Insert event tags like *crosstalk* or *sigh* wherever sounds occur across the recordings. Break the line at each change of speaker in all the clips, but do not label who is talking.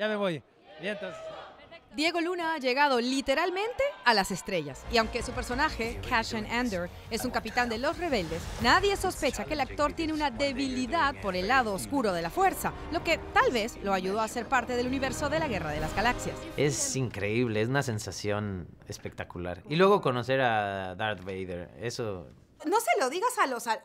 ya me voy.
Diego Luna ha llegado literalmente a las estrellas. Y aunque su personaje, and Ender, es un capitán de los rebeldes, nadie sospecha que el actor tiene una debilidad por el lado oscuro de la fuerza, lo que tal vez lo ayudó a ser parte del universo de la Guerra de las Galaxias.
Es increíble, es una sensación espectacular. Y luego conocer a Darth Vader, eso
no se lo digas a los, a,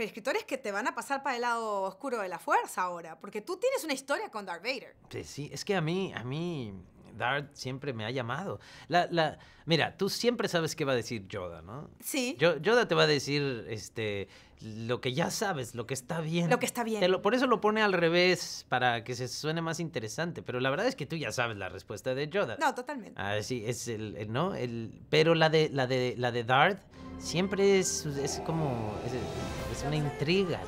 escritores que te van a pasar para el lado oscuro de la fuerza ahora, porque tú tienes una historia con Darth Vader.
Pues sí, es que a mí, a mí Darth siempre me ha llamado. La, mira, tú siempre sabes qué va a decir Yoda, ¿no? Sí. Yoda te va a decir este, lo que ya sabes, lo que está bien. Lo que está bien. por eso lo pone al revés, para que se suene más interesante. Pero la verdad es que tú ya sabes la respuesta de Yoda. No, totalmente. Ah, sí, es el, ¿no? El, pero la de, la de, la de Darth siempre es, como es, una intriga,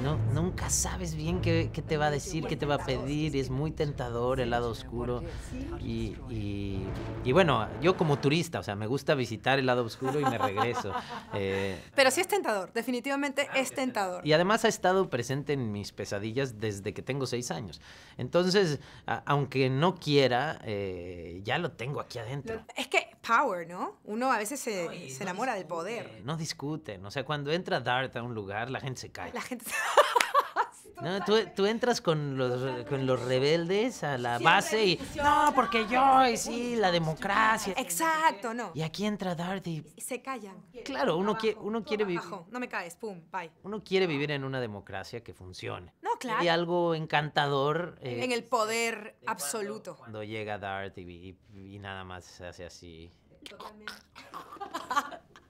¿no? Nunca sabes bien qué, te va a decir, qué te va a pedir, es muy tentador el lado oscuro. Y, y, bueno, yo como turista, o sea, me gusta visitar el lado oscuro y me regreso. *laughs* Eh,
Pero sí es tentador, definitivamente ah, es tentador.
Y además ha estado presente en mis pesadillas desde que tengo seis años. Entonces, aunque no quiera, eh, ya lo tengo aquí adentro.
Es que power, ¿no? Uno a veces se, enamora del poder.
No discuten. O sea, cuando entra Dart a un lugar, la gente se cae. La gente *laughs* No, tú, entras con los, rebeldes a la base y... No, porque yo, y sí, la democracia. Exacto, no. Y aquí entra -"Y
Se callan. Claro, uno, quiere, uno quiere vivir... No me caes, pum, bye.
Uno quiere vivir en una democracia que funcione. No, claro. Y algo encantador... en el
poder absoluto.
Cuando, llega Dart y, y, nada más se hace así.
Totalmente. *laughs*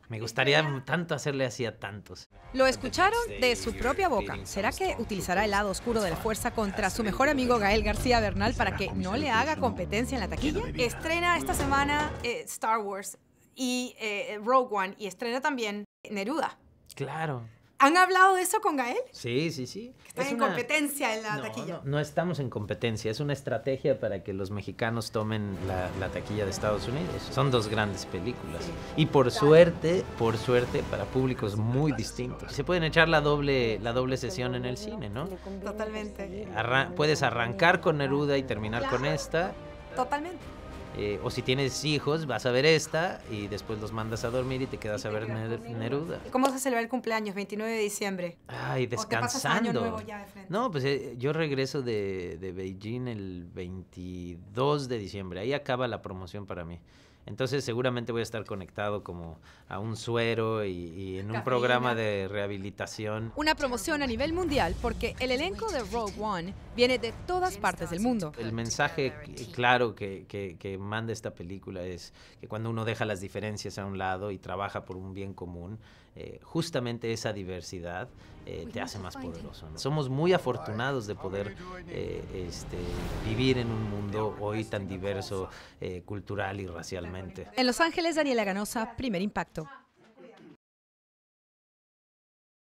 Me gustaría tanto hacerle así a tantos.
Lo escucharon de su propia boca. ¿Será que utilizará el lado oscuro de la fuerza contra su mejor amigo Gael García Bernal para que no le haga competencia en la taquilla? Estrena esta semana eh, Star Wars y eh, Rogue One y estrena también Neruda. Claro. ¿Han hablado de eso con Gael?
Sí, sí, sí. es en una...
competencia en la taquilla.
No, estamos en competencia, es una estrategia para que los mexicanos tomen la, taquilla de Estados Unidos. Son dos grandes películas. Y por suerte, por suerte, para públicos muy distintos. Se pueden echar la doble, la doble sesión en el cine, ¿no? Totalmente. puedes arrancar con Neruda y terminar con esta. Totalmente. Eh, o si tienes hijos, vas a ver esta y después los mandas a dormir y te quedas a ver Neruda.
¿Cómo se celebra el cumpleaños, 29 de diciembre?
Ay, descansando. No, pues eh, yo regreso de, de Beijing el 22 de diciembre. Ahí acaba la promoción para mí. Entonces seguramente voy a estar conectado como a un suero y, en un programa de rehabilitación. Una
promoción a nivel mundial porque el elenco de Rogue One viene de todas partes del mundo. El
mensaje claro que, manda esta película es que cuando uno deja las diferencias a un lado y trabaja por un bien común, eh, justamente esa diversidad eh, te pues hace más poderoso. Somos muy afortunados de poder eh, este, vivir en un mundo hoy tan diverso cultural y racialmente.
En Los Ángeles, Daniela Ganosa, primer impacto.